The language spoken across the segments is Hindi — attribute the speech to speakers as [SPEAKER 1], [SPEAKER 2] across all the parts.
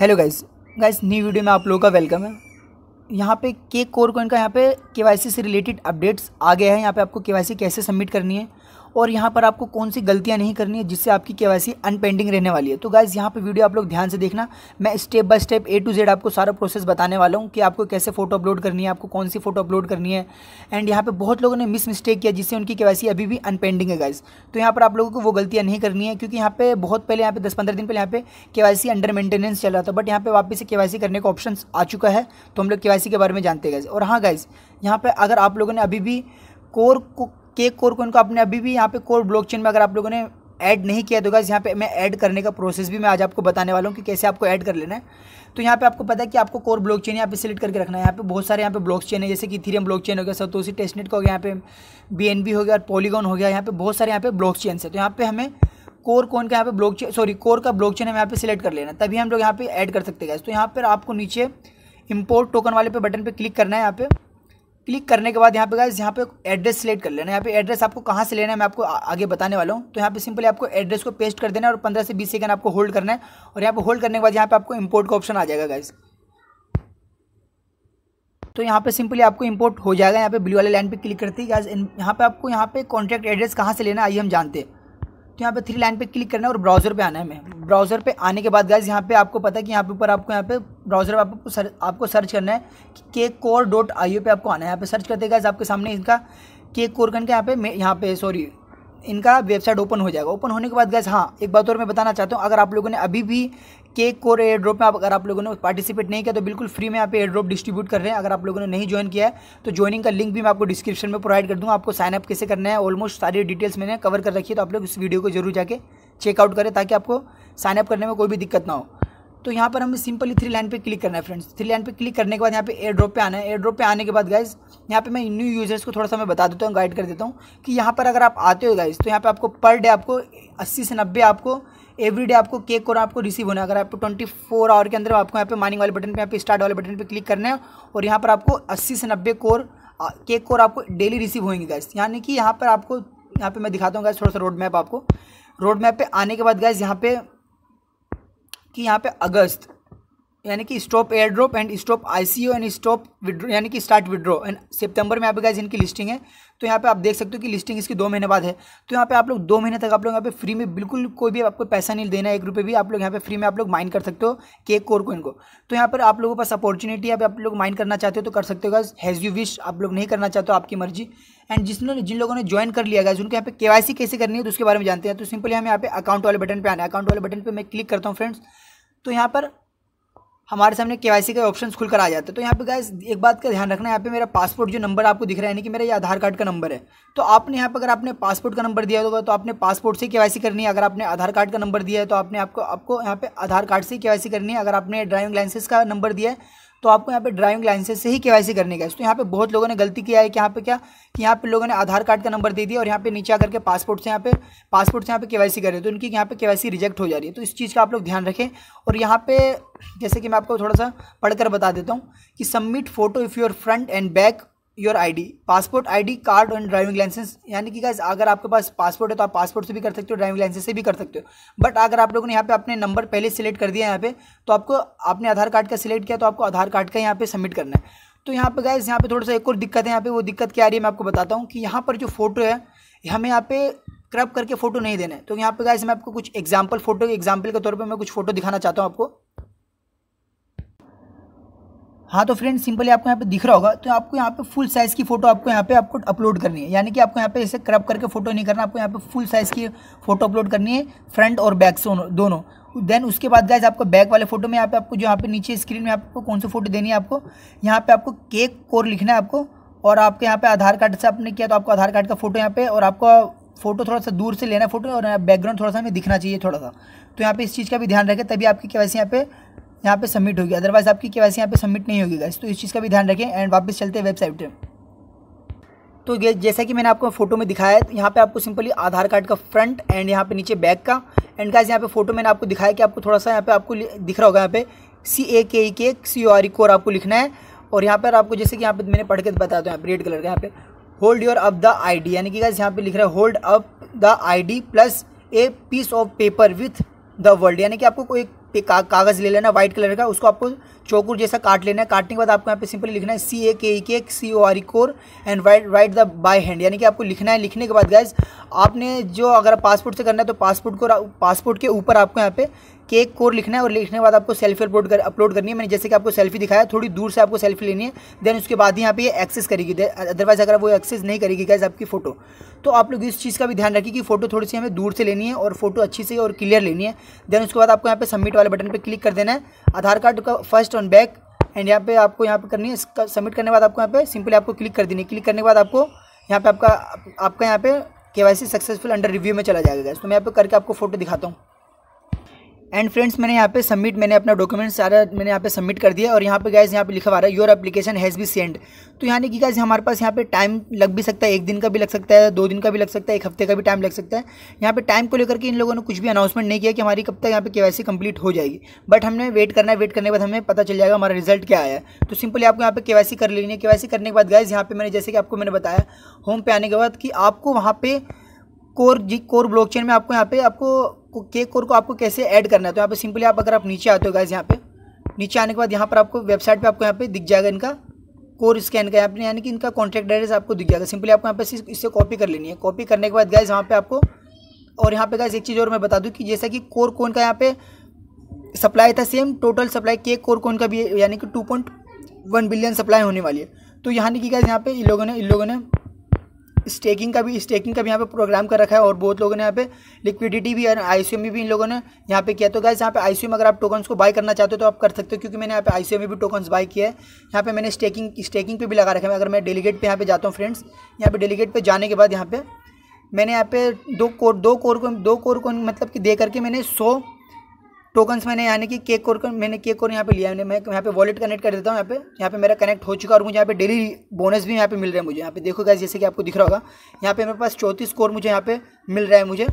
[SPEAKER 1] hello guys guys new video में आप लोगों का वेलकम है यहाँ पे केक कोर कोइन का यहाँ पे केवाईसी से रिलेटेड अपडेट्स आ गया है यहाँ पे आपको केवाईसी कैसे सबमिट करनी है और यहाँ पर आपको कौन सी गलतियाँ नहीं करनी है जिससे आपकी के अनपेंडिंग रहने वाली है तो गाइज़ यहाँ पर वीडियो आप लोग ध्यान से देखना मैं step by step A to Z आपको सारा प्रोसेस बताने वाला हूँ कि आपको कैसे फोटो अपलोड करनी है आपको कौन सी फोटो अपलोड करनी है एंड यहाँ पर बहुत लोगों ने मिस मिस्टेक किया जिससे उनकी के अभी भी अनपेंडिंग है गाइज़ तो यहाँ पर आप लोगों को वो गलतियाँ नहीं करनी है क्योंकि यहाँ पर बहुत पहले यहाँ पे दस पंद्रह दिन पहले यहाँ पे के अंडर मेंटेनेंस चल रहा था बट यहाँ पर वापस से के करने का ऑप्शन आ चुका है तो हम लोग के के बारे में जानते हैं गाइज़ और हाँ गाइज़ यहाँ पर अगर आप लोगों ने अभी भी कोर को केक कोर कोइन को आपने अभी भी यहाँ पे कोर ब्लॉकचेन में अगर आप लोगों ने ऐड नहीं किया तो गाइस यहाँ पे मैं ऐड करने का प्रोसेस भी मैं आज आपको बताने वाला हूँ कि कैसे आपको ऐड कर लेना है तो यहाँ पे आपको पता है कि आपको कोर ब्लॉक चेन यहाँ पे सिलेक्ट करके रखना है यहाँ पे बहुत सारे यहाँ पे ब्लॉक चेन है जैसे कि थीरियम ब्लॉक चेन हो गया सतोसी टेस्टनेट का हो गया यहाँ पे बी हो गया और पॉलीगॉन हो गया यहाँ पे बहुत सारे यहाँ पे ब्लॉक चेन है तो यहाँ पे हमें कोर कौन का यहाँ पे ब्लॉक चेन सॉरी कोर का ब्लॉक चेन हम यहाँ पे सिलेक्ट कर लेना तभी हम लोग यहाँ पे ऐड कर सकते हैं तो यहाँ पर आपको नीचे इम्पोर्ट टोकन वाले पे बटन पे क्लिक करना है यहाँ पे क्लिक करने के बाद यहाँ पे गाइज यहाँ पे एड्रेस सेलेक्ट कर लेना यहाँ पे एड्रेस आपको कहाँ से लेना है मैं आपको आगे बताने वाला हूँ तो यहाँ पे सिंपली आपको एड्रेस को पेस्ट कर देना है और पंद्रह से बीस सेकंड आपको होल्ड करना है और यहाँ पे होल्ड करने के बाद यहाँ पे आपको इम्पोर्ट का ऑप्शन आ जाएगा गाइज तो यहाँ पे सिंपली आपको इम्पोर्ट हो जाएगा यहाँ पे ब्लू वाले लाइन पे क्लिक करती है यहाँ पे आपको यहाँ पे कॉन्टैक्ट एड्रेस कहाँ से लेना है आइए हम जानते हैं तो यहाँ पे थ्री लाइन पे क्लिक करना है और ब्राउज़र पे आना है हमें ब्राउज़र पे आने के बाद गाइज यहाँ पे आपको पता है कि यहाँ पे ऊपर आपको यहाँ पे ब्राउज़र पे आपको सर, आपको सर्च करना है कि के कोर डॉट आई पे आपको आना है यहाँ पे सर्च करते गाइज आपके सामने इनका के कोर करके यहाँ पे यहाँ पे सॉरी इनका वेबसाइट ओपन हो जाएगा ओपन होने के बाद गैस हाँ एक बात और मैं बताना चाहता हूँ अगर आप लोगों ने अभी भी केक और एयर ड्रॉप में आप अगर आप लोगों ने पार्टिसिपेट नहीं किया तो बिल्कुल फ्री में यहाँ पे एयर ड्रॉप डिस्ट्रीब्यूट कर रहे हैं अगर आप लोगों ने नहीं ज्वाइन किया है तो ज्वाइनिंग का लिंक भी मैं आपको डिस्क्रिप्शन में प्रोवाइड कर दूँगा आपको साइनअप कैसे करना है ऑलमोस्ट सारी डिटेल्स मैंने कवर कर रखी है तो आप लोग इस वीडियो को जरूर जाकर चेकआउट करें ताकि आपको साइनअप करने में कोई भी दिक्कत ना हो तो यहाँ पर हमें सिंपली थ्री लाइन पे क्लिक करना है फ्रेंड्स थ्री लाइन पे क्लिक करने के बाद यहाँ पे एयर ड्रॉप पे आना है एयर ड्रॉप पे आने के बाद गाइज यहाँ पे मैं न्यू यूजर्स को थोड़ा सा मैं बता देता हूँ गाइड कर देता हूँ कि यहाँ पर अगर आप आते हो गाइज तो यहाँ पे आपको पर डे आपको अस्सी से नब्बे आपको डे आपको केक और आपको रिसीव होना है अगर आपको ट्वेंटी फोर आवर के अंदर आपको यहाँ पे माइनिंग वाले बटन पे यहाँ पे स्टार्ट वाले बटन पे क्लिक करना है और यहाँ पर आपको अस्सी से नब्बे कोर केक कोर आपको डेली रिसीव होंगे गैस यानी कि यहाँ पर आपको यहाँ पे मैं दिखाता हूँ गैस थोड़ा सा रोड मैप आपको रोड मैप पे आने के बाद गैस यहाँ पे कि यहाँ पे अगस्त यानी कि stop airdrop and stop ICO and stop withdraw यानी कि स्टार्ट विड्रो एंड सितंबर में आप गए गाइज इनकी लिस्टिंग है तो यहाँ पे आप देख सकते हो कि लिस्टिंग इसकी दो महीने बाद है तो यहाँ पे आप लोग दो महीने तक आप लोग यहाँ पे फ्री में बिल्कुल कोई भी आपको पैसा नहीं देना है एक रुपये भी आप लोग यहाँ पे फ्री में आप लोग माइन कर सकते हो केक कोर कोइन को तो यहाँ पर आप लोगों पास अपॉर्चुनिटी है आप लोग माइन करना चाहते हो तो कर सकते हो गाइज हैज़ यू विश आप लोग नहीं करना चाहते हो आपकी मर्जी एंड जिसने जिन लोगों ने ज्वाइन कर लिया गाइज उनके यहाँ पे केवाईसी कैसे करनी है तो उसके बारे में जानते हैं तो सिंपली हम यहाँ पे अकाउंट वाले बटन पर आना अकाउंट वाले बटन पर मैं क्लिक करता हूँ फ्रेंड्स तो यहाँ पर हमारे सामने के वाई सी के ऑप्शन खुलकर आ जाते हैं तो यहाँ पे गाइस एक बात का ध्यान रखना है यहाँ पे मेरा पासपोर्ट जो नंबर आपको दिख रहा है यानी कि मेरा ये आधार कार्ड का नंबर है तो आपने यहाँ पर अगर आपने पासपोर्ट का नंबर दिया होगा तो आपने पासपोर्ट से के वाई सी करनी है अगर आपने आधार कार्ड का नंबर दिया है तो आपने आपको आपको यहाँ पे आधार कार्ड से के वाई सी करनी है अगर आपने ड्राइविंग लाइसेंस का नंबर दिया है तो आपको यहाँ पे ड्राइविंग लाइसेंस से ही केवाईसी करने का तो यहाँ पे बहुत लोगों ने गलती किया है कि यहाँ पे क्या कि यहाँ पे लोगों ने आधार कार्ड का नंबर दे दिया और यहाँ पे नीचे आकर के पासपोर्ट से यहाँ पे पासपोर्ट से यहाँ पे केवाईसी कर रहे तो उनकी यहाँ पे केवाईसी रिजेक्ट हो जा रही है तो इस चीज़ का आप लोग ध्यान रखें और यहाँ पे जैसे कि मैं आपको थोड़ा सा पढ़कर बता देता हूँ कि submit photo if your front and back your ID passport ID card and driving licence यानी कि गाइज अगर आपके पास पासपोर्ट है तो आप पासपोर्ट से भी कर सकते हो ड्राइविंग लाइसेंस से भी कर सकते हो बट अगर आप लोगों ने यहाँ पे अपने नंबर पहले सिलेक्ट कर दिया यहाँ पे तो आपको आपने आधार कार्ड का सिलेक्ट किया तो आपको आधार कार्ड का यहाँ पे सबमिट करना है तो यहाँ पे गाइज यहाँ पे थोड़ा सा एक और दिक्कत है यहाँ पे वो दिक्कत क्या आ रही है मैं आपको बताता हूँ कि यहाँ पर जो फोटो है हमें यहाँ पे क्रप करके फोटो नहीं देना है तो यहाँ पे गाइज मैं आपको कुछ एग्जाम्पल फोटो एग्जाम्पल के तौर पर मैं कुछ फोटो दिखाना चाहता हूँ आपको हाँ तो फ्रेंड सिंपली आपको यहाँ पे दिख रहा होगा तो आपको यहाँ पे फुल साइज़ की फोटो आपको यहाँ पे आपको अपलोड करनी है यानी कि आपको यहाँ पे इसे क्रप करके फोटो नहीं करना आपको यहाँ पे फुल साइज़ की फोटो अपलोड करनी है फ्रंट और बैक दोनों देन उसके बाद गाइज आपको बैक वाले फोटो में यहाँ पे आपको जो यहाँ पे नीचे स्क्रीन में आपको कौन सी फोटो देनी है आपको यहाँ पे आपको केक कोर लिखना है आपको और आपके यहाँ पे आधार कार्ड से आपने किया तो आपको आधार कार्ड का फोटो यहाँ पे और आपका फोटो थोड़ा सा दूर से लेना फोटो और बैकग्राउंड थोड़ा सा हमें दिखना चाहिए थोड़ा सा तो यहाँ पे इस चीज़ का भी ध्यान रखें तभी आपकी के वैसे यहाँ पे यहाँ पे सबमिट होगी अदरवाइज आपकी के वाई यहाँ पे सबमिट नहीं होगी गाइस तो इस चीज़ का भी ध्यान रखें एंड वापस चलते हैं वेबसाइट पर तो जैसा कि मैंने आपको फोटो में दिखाया है तो यहाँ पे आपको सिंपली आधार कार्ड का फ्रंट एंड यहाँ पे नीचे बैक का एंड गाइस यहाँ पे फोटो मैंने आपको दिखाया कि आपको थोड़ा सा यहाँ पे आपको दिख रहा होगा यहाँ पे सी ए K E K C O R E core आपको लिखना है और यहाँ पर आपको जैसे कि यहाँ पे मैंने पढ़ के बताया तो यहाँ पर रेड कलर का यहाँ पे hold your up the I D यानी कि गाइस यहाँ पे लिख रहा है hold up the I D plus a piece of paper with the world यानी कि आपको कोई का, कागज़ ले लेना व्हाइट कलर का उसको आपको चौकुर जैसा काट लेना है काटने के बाद आपको यहाँ पे सिंपली लिखना है सी ए K E K C O R core and write write the by hand यानी कि आपको लिखना है लिखने के बाद गैस आपने जो अगर पासपोर्ट से करना है तो पासपोर्ट को पासपोर्ट के ऊपर आपको यहाँ पे केक कोर लिखना है और लिखने के बाद आपको सेल्फी अपलोड कर अपलोड करनी है मैंने जैसे कि आपको सेल्फी दिखाया थोड़ी दूर से आपको सेल्फी लेनी है देन उसके बाद ही यहाँ पे ये एक्सेस करेगी अदरवाइज अगर वो एक्सेस नहीं करेगी गैस आपकी फोटो तो आप लोग इस चीज़ का भी ध्यान रखिए कि फोटो थोड़ी सी हमें दूर से लेनी है और फोटो अच्छी से और क्लियर लेनी है देन उसके बाद आपको यहाँ पे सबमिट वाले बटन पर क्लिक कर देना है आधार कार्ड का फर्स्ट ऑन बैक एंड यहाँ पे आपको यहाँ पे करनी है इसका सबमिट करने के बाद आपको यहाँ पे सिंपली आपको क्लिक कर देनी है क्लिक करने के बाद आपको यहाँ पे आपका आपका यहाँ पे K Y C successful under review में चला जाएगा तो मैं यहाँ पे करके आपको फोटो दिखाता हूँ एंड फ्रेंड्स मैंने यहाँ पे सबमिट मैंने अपना डॉक्यूमेंट सारा मैंने यहाँ पे सबमिट कर दिया और यहाँ पे गाइज यहाँ पे लिखा हुआ रहा है your application has be send तो यानी कि गाइज हमारे पास यहाँ पे टाइम लग भी सकता है एक दिन का भी लग सकता है दो दिन का भी लग सकता है एक हफ्ते का भी टाइम लग सकता है यहाँ पे टाइम को लेकर के इन लोगों ने कुछ भी अनाउंसमेंट नहीं किया कि हमारी कब तक यहाँ पे के कंप्लीट हो जाएगी बट हमने वेट करना है वेट करने के बाद हमें पता चल जाएगा हमारा रिजल्ट क्या आया तो सिंपली आपको यहाँ पे के कर लेनी है के करने के बाद गाइज यहाँ पे मैंने जैसे कि आपको मैंने बताया होम पे आने के बाद कि आपको वहाँ पे कोर जी कोर ब्लॉकचेन में आपको यहाँ पे आपको केक कोर को आपको कैसे ऐड करना है तो यहाँ पे सिंपली आप अगर आप नीचे आते हो गाइज यहाँ पे नीचे आने के बाद यहाँ पर आपको वेबसाइट पे आपको यहाँ पे दिख जाएगा इनका कोर स्कैन का यहाँ पे यानी कि इनका कॉन्टैक्ट एड्रेस आपको दिख जाएगा सिंपली आपको यहाँ पे इससे कॉपी कर लेनी है कॉपी करने के बाद गाइज यहाँ पे आपको और यहाँ पे गाइज एक चीज़ और मैं बता दूँ कि जैसा कि कोर कोन का यहाँ पे सप्लाई था same total supply cake core coin का भी यानी कि two point one billion supply होने वाली है तो यहाँ की गाइज यहाँ पे इन लोगों ने इन लोगों ने स्टेकिंग का भी स्टेकिंग का भी यहाँ पे प्रोग्राम कर रखा है और बहुत लोगों ने यहाँ पे लिक्विडिटी भी और आई में भी इन लोगों ने यहाँ पे किया तो गाइज यहाँ पे आई अगर आप टोकन्स को बाय करना चाहते हो तो आप कर सकते हो क्योंकि मैंने यहाँ पे आई में भी टोकन्स बाय किया है यहाँ पे मैंने स्टेकिंग स्टेकिंग पे भी लगा रखा है अगर मैं डेलीगेट पर यहाँ पे जाता हूँ फ्रेंड्स यहाँ पे डेलीगेट पर जाने के बाद यहाँ पे मैंने यहाँ पे दो कोर दो कोर को दो कोर को मतलब कि दे करके मैंने सौ टोकन्स मैंने यानी कि केक कोर मैंने केक कोर यहाँ पे लिया मैंने मैं यहाँ पे वॉलेट कनेक्ट कर देता हूँ यहाँ पे यहाँ पे मेरा कनेक्ट हो चुका और मुझे यहाँ पे डेली बोनस भी यहाँ पे मिल रहा है मुझे यहाँ पे देखो गैस जैसे कि आपको दिख रहा होगा यहाँ पे मेरे पास चौंतीस कोर मुझे यहाँ पे मिल रहा है मुझे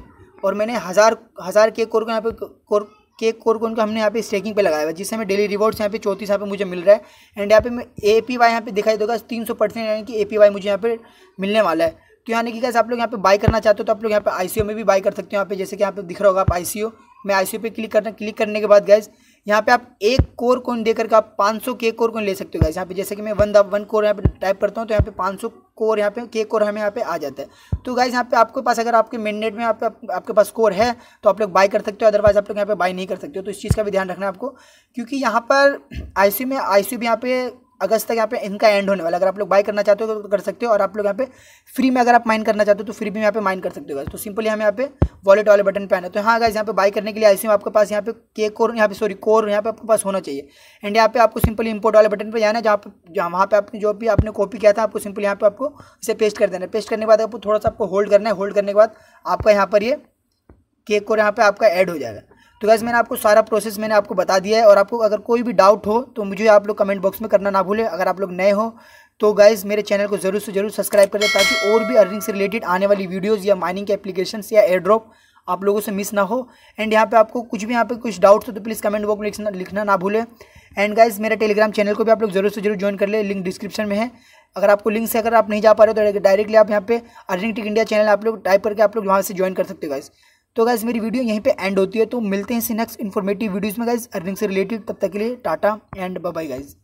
[SPEAKER 1] और मैंने हज़ार हज़ार केक कोर को यहाँ पे कोर केक कोर को हमने यहाँ पे स्टेकिंग पे लगाया हुआ है जिससे हमें डेली रिवॉर्ड्स यहाँ पे चौंतीस यहाँ पे मुझे मिल रहा है एंड यहाँ पे ए पी वाई यहाँ पे दिखाई देगा तीन सौ परसेंट यानी कि ए पी वाई मुझे यहाँ पे मिलने वाला है तो यानी कि कैसे आप लोग यहाँ पे बाय करना चाहते हो तो आप लोग यहाँ पे आईसीओ में भी बाय कर सकते हो यहाँ पे जैसे कि यहाँ पे दिख रहा होगा आप आईसीओ मैं आई पे क्लिक करना क्लिक करने के बाद गैस यहाँ पे आप एक कोर कोन देकर के आप सौ के कोर कोन ले सकते हो गैस यहाँ पे जैसे कि मैं वन वन कोर यहाँ पे टाइप करता हूँ तो यहाँ पे 500 कोर यहाँ पे के कोर हमें यहाँ पे आ जाता है तो गाइज यहाँ पे आपके पास अगर आपके मेननेट में आप, आपके पास कोर है तो आप लोग बाय कर सकते हो अदरवाइज आप लोग यहाँ पे बाई नहीं कर सकते हो तो इस चीज़ का भी ध्यान रखना है आपको क्योंकि यहाँ पर आई में आई सी यहाँ पे अगस्त तक यहाँ पे इनका एंड होने वाला अगर आप लोग बाय करना चाहते हो तो कर सकते हो और आप लोग यहाँ पे फ्री में अगर आप माइन करना चाहते हो तो फ्री भी यहाँ पे माइन कर सकते हो तो सिंपली हम यहाँ पे वॉलेट वाले बटन पे आना तो हाँ गाइज यहाँ पे बाई करने के लिए आईसी आपके पास यहाँ पे केक और यहाँ पे सॉरी कोर यहाँ पे आपके पास होना चाहिए एंड यहाँ पे आपको सिंपली इंपोर्ट वाले बटन पे जाना है जहाँ पे जहाँ वहाँ पे आपने जो भी आपने कॉपी किया था आपको सिंपल यहाँ पे आपको इसे पेस्ट कर देना है पेस्ट करने के बाद आपको थोड़ा सा आपको होल्ड करना है होल्ड करने के बाद आपका यहाँ पर ये केक और यहाँ पर आपका एड हो जाएगा तो गैस मैंने आपको सारा प्रोसेस मैंने आपको बता दिया है और आपको अगर कोई भी डाउट हो तो मुझे आप लोग कमेंट बॉक्स में करना ना भूलें अगर आप लोग नए हो तो गाइज़ मेरे चैनल को ज़रूर से ज़रूर सब्सक्राइब कर दे ताकि और भी अर्निंग से रिलेटेड आने वाली वीडियोज़ या माइनिंग के एप्लीकेशन या एयर ड्रॉप आप लोगों से मिस ना हो एंड यहाँ पे आपको कुछ भी यहाँ पे कुछ डाउट्स हो तो प्लीज़ कमेंट बॉक्स में लिखना, लिखना ना भूलें एंड गाइज मेरे टेलीग्राम चैनल को भी आप लोग जरूर से जरूर ज्वाइन कर ले लिंक डिस्क्रिप्शन में है अगर आपको लिंक से अगर आप नहीं जा पा रहे हो तो डायरेक्टली आप यहाँ पे अर्निंग टिक इंडिया चैनल आप लोग टाइप करके आप लोग वहाँ से ज्वाइन कर सकते हो गाइज तो गाइज मेरी वीडियो यहीं पर एंड होती है तो मिलते हैं इसी नेक्स्ट इन्फॉर्मेटिव वीडियोज़ में गाइज अर्निंग से रिलेटेड तब तक के लिए टाटा एंड बाई गाइज़